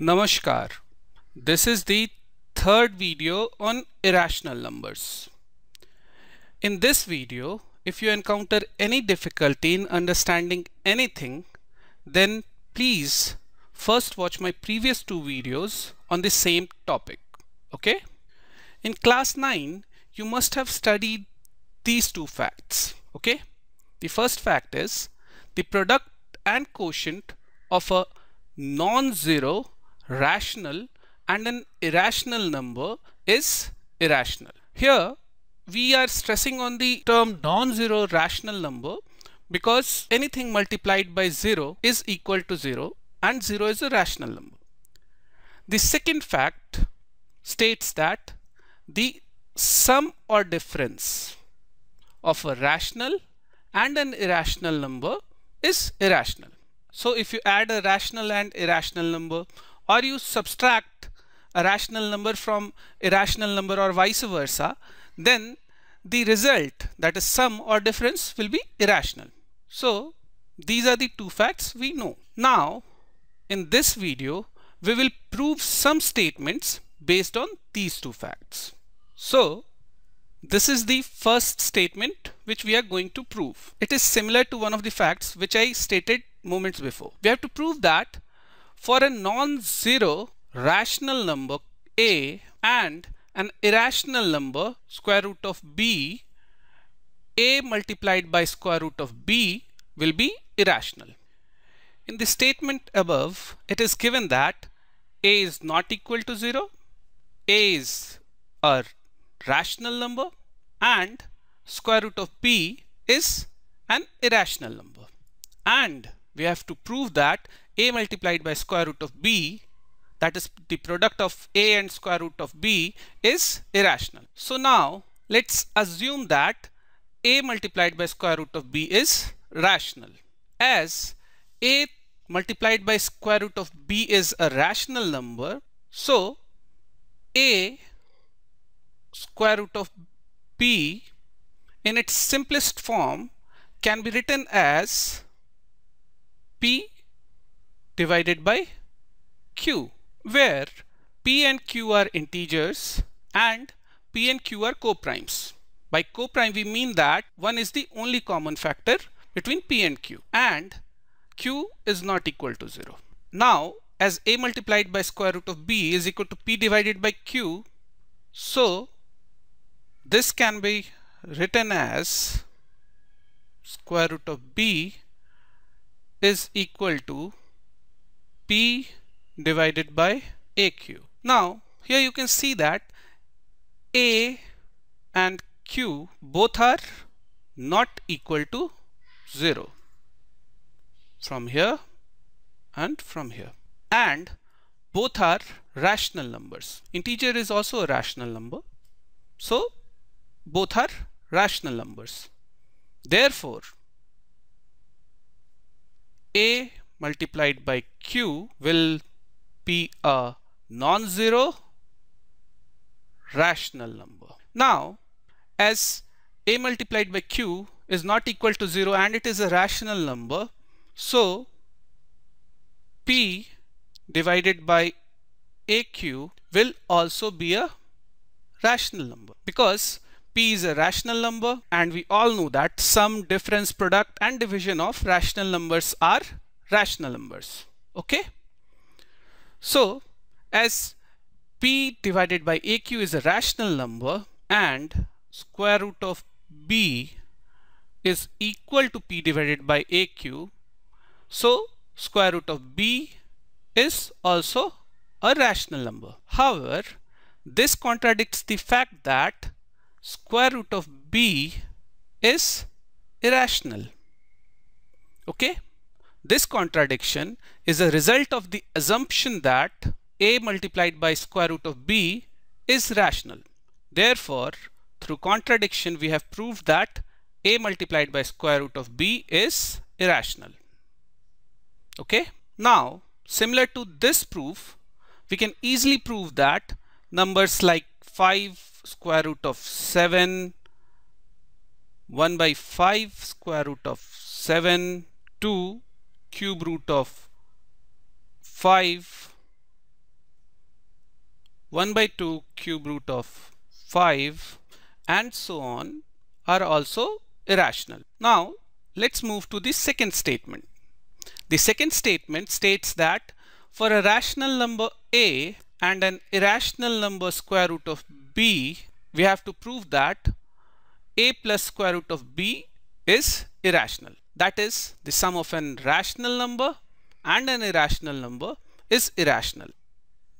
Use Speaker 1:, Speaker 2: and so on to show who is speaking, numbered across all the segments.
Speaker 1: Namaskar. This is the third video on irrational numbers. In this video, if you encounter any difficulty in understanding anything, then please first watch my previous two videos on the same topic. Okay? In class 9, you must have studied these two facts. Okay? The first fact is the product and quotient of a non-zero rational and an irrational number is irrational. Here we are stressing on the term non-zero rational number because anything multiplied by 0 is equal to 0 and 0 is a rational number. The second fact states that the sum or difference of a rational and an irrational number is irrational. So if you add a rational and irrational number or you subtract a rational number from irrational number or vice versa, then the result that is sum or difference will be irrational. So these are the two facts we know. Now in this video we will prove some statements based on these two facts. So this is the first statement which we are going to prove. It is similar to one of the facts which I stated moments before. We have to prove that for a non-zero rational number a and an irrational number square root of b, a multiplied by square root of b will be irrational. In the statement above, it is given that a is not equal to 0, a is a rational number and square root of b is an irrational number. And we have to prove that a multiplied by square root of b that is the product of a and square root of b is irrational. So now let's assume that a multiplied by square root of b is rational as a multiplied by square root of b is a rational number so a square root of b in its simplest form can be written as p divided by q where p and q are integers and p and q are coprimes. By coprime we mean that 1 is the only common factor between p and q and q is not equal to 0. Now as a multiplied by square root of b is equal to p divided by q so this can be written as square root of b is equal to P divided by AQ. Now here you can see that A and Q both are not equal to 0 from here and from here and both are rational numbers. Integer is also a rational number so both are rational numbers. Therefore A multiplied by Q will be a non-zero rational number. Now, as A multiplied by Q is not equal to 0 and it is a rational number, so P divided by AQ will also be a rational number because P is a rational number and we all know that sum, difference, product and division of rational numbers are rational numbers okay so as p divided by aq is a rational number and square root of b is equal to p divided by aq so square root of b is also a rational number however this contradicts the fact that square root of b is irrational okay this contradiction is a result of the assumption that a multiplied by square root of b is rational. Therefore, through contradiction, we have proved that a multiplied by square root of b is irrational. Okay. Now, similar to this proof, we can easily prove that numbers like 5 square root of 7, 1 by 5 square root of 7, 2 cube root of 5 1 by 2 cube root of 5 and so on are also irrational. Now let's move to the second statement. The second statement states that for a rational number a and an irrational number square root of b we have to prove that a plus square root of b is irrational that is the sum of an rational number and an irrational number is irrational.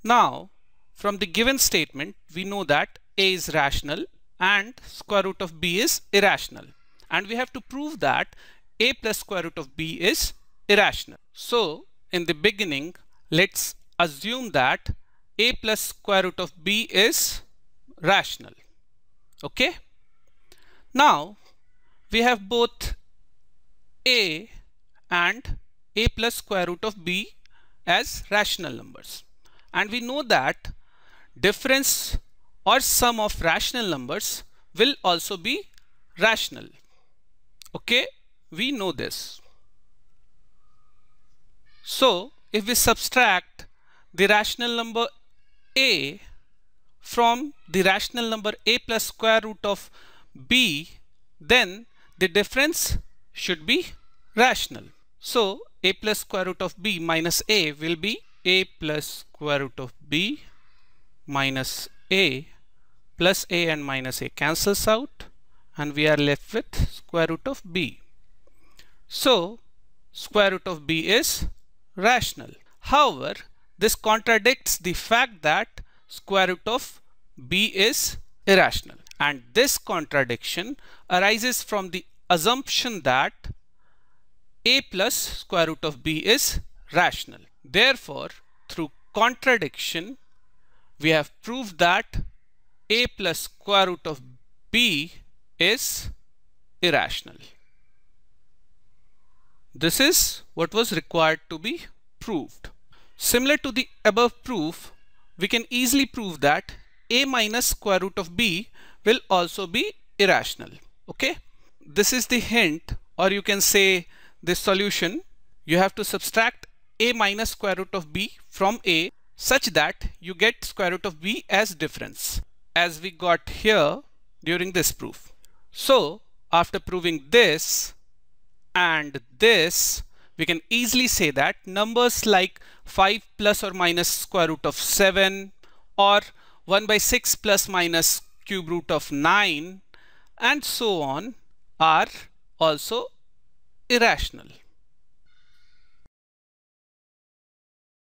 Speaker 1: Now from the given statement we know that a is rational and square root of b is irrational and we have to prove that a plus square root of b is irrational. So in the beginning let's assume that a plus square root of b is rational okay now we have both a and a plus square root of b as rational numbers and we know that difference or sum of rational numbers will also be rational okay we know this so if we subtract the rational number a from the rational number a plus square root of b then the difference should be rational. So a plus square root of b minus a will be a plus square root of b minus a plus a and minus a cancels out and we are left with square root of b. So square root of b is rational. However, this contradicts the fact that square root of b is irrational and this contradiction arises from the assumption that a plus square root of b is rational. Therefore, through contradiction, we have proved that a plus square root of b is irrational. This is what was required to be proved. Similar to the above proof, we can easily prove that a minus square root of b will also be irrational. Okay this is the hint or you can say this solution you have to subtract a minus square root of b from a such that you get square root of b as difference as we got here during this proof. So after proving this and this we can easily say that numbers like 5 plus or minus square root of 7 or 1 by 6 plus minus cube root of 9 and so on are also irrational